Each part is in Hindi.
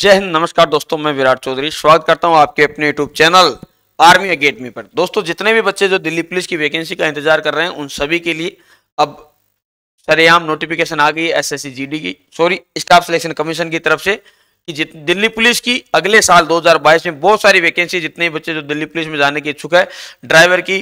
जय हिंद नमस्कार दोस्तों मैं विराट चौधरी स्वागत करता हूं आपके अपने यूट्यूब चैनल आर्मी अकेडमी पर दोस्तों जितने भी बच्चे जो दिल्ली पुलिस की वैकेंसी का इंतजार कर रहे हैं उन सभी के लिए अब सरेआम नोटिफिकेशन आ गई है एस डी की सॉरी स्टाफ सिलेक्शन कमीशन की तरफ से कि दिल्ली पुलिस की अगले साल 2022 में बहुत सारी वैकेंसी जितने बच्चे जो दिल्ली पुलिस में जाने के इच्छुक है ड्राइवर की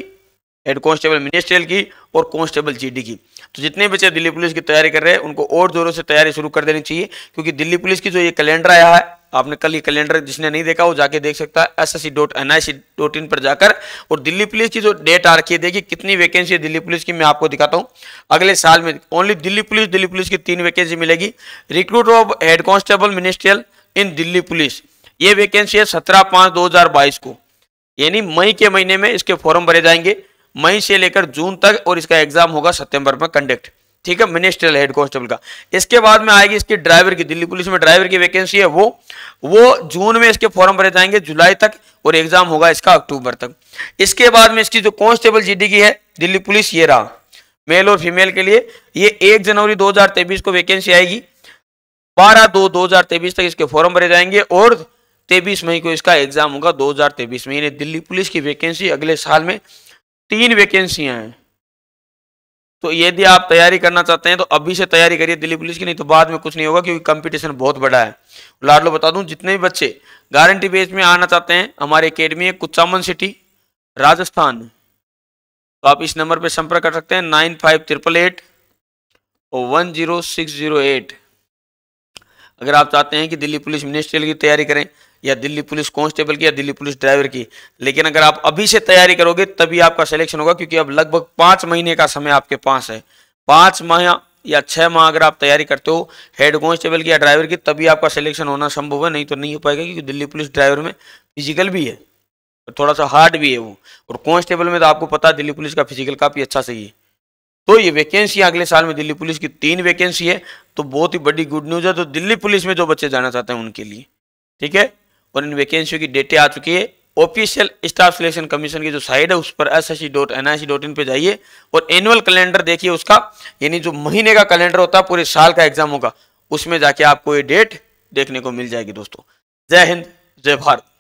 हेड कांस्टेबल मिनिस्ट्रियल की और कांस्टेबल जीडी की तो जितने बच्चे दिल्ली पुलिस की तैयारी कर रहे हैं उनको और जोरों से तैयारी शुरू कर देनी चाहिए क्योंकि दिल्ली पुलिस की जो ये कैलेंडर आया है आपने कल ये कैलेंडर जिसने नहीं देखा वो जाके देख सकता है S S C dot N I C dot in पर जाकर और दिल्ली पुलिस की जो डेट आ रखी है देखिए कितनी वैकेंसी है दिल्ली पुलिस की मैं आपको दिखाता हूँ अगले साल में only Delhi police Delhi police की तीन वैकेंसी मिलेगी recruit of head constable ministerial in Delhi police ये वैकेंसी है सत्रह पाँच दो हजार बाईस को यानी मई के महीने में इसके फॉर्म भरे जाएंगे मई से लेकर जून तक और इसका एग्जाम होगा सितंबर में कंडक्ट ठीक है मिनिस्ट्रियल हेड कॉन्स्टेबल का इसके बाद में आएगी इसकी ड्राइवर की दिल्ली पुलिस में ड्राइवर की वैकेंसी है वो वो जून में इसके फॉर्म भरे जाएंगे जुलाई तक और एग्जाम होगा इसका अक्टूबर तक इसके बाद में इसकी जो कॉन्स्टेबल जी की है दिल्ली पुलिस ये रहा मेल और फीमेल के लिए ये एक जनवरी दो को वैकेंसी आएगी बारह दो दो तक इसके फॉर्म भरे जाएंगे और तेबीस मई को इसका एग्जाम होगा दो हजार तेबीस में दिल्ली पुलिस की वैकेंसी अगले साल में तीन वैकेंसियां हैं तो यदि आप तैयारी करना चाहते हैं तो अभी से तैयारी करिए दिल्ली पुलिस की नहीं तो बाद में कुछ नहीं होगा क्योंकि कंपटीशन बहुत बड़ा है लाडलो बता दूं जितने भी बच्चे गारंटी बेस में आना चाहते हैं हमारी अकेडमी है कुचामन सिटी राजस्थान तो आप इस नंबर पर संपर्क कर सकते हैं nine five triple eight one zero six zero eight अगर आप चाहते हैं कि दिल्ली पुलिस मिनिस्ट्रियल की तैयारी करें या दिल्ली पुलिस कांस्टेबल की या दिल्ली पुलिस ड्राइवर की लेकिन अगर आप अभी से तैयारी करोगे तभी आपका सिलेक्शन होगा क्योंकि अब लगभग पाँच महीने का समय आपके पास है पाँच माह या छः माह अगर आप तैयारी करते हो हेड कांस्टेबल की या ड्राइवर की तभी आपका सिलेक्शन होना संभव है नहीं तो नहीं हो पाएगा क्योंकि दिल्ली पुलिस ड्राइवर में फिजिकल भी है थोड़ा सा हार्ड भी है वो और कॉन्स्टेबल में तो आपको पता है दिल्ली पुलिस का फिजिकल काफ़ी अच्छा सही है तो ये वैकेंसी अगले साल में दिल्ली पुलिस की तीन वैकेंसी है तो बहुत ही बड़ी गुड न्यूज़ है तो दिल्ली पुलिस में जो बच्चे जाना चाहते हैं उनके लिए ठीक है और इन वैकेंसियों की डेटे आ चुकी है ऑफिशियल स्टाफ सिलेक्शन कमीशन की जो साइड है उस पर S S C dot N I C dot in जाइए और एनुअल कैलेंडर देखिए उसका यानी जो महीने का कैलेंडर होता है पूरे साल का एग्जाम होगा उसमें जाके आपको ये डेट देखने को मिल जाएगी दोस्तों जय हिंद जय भारत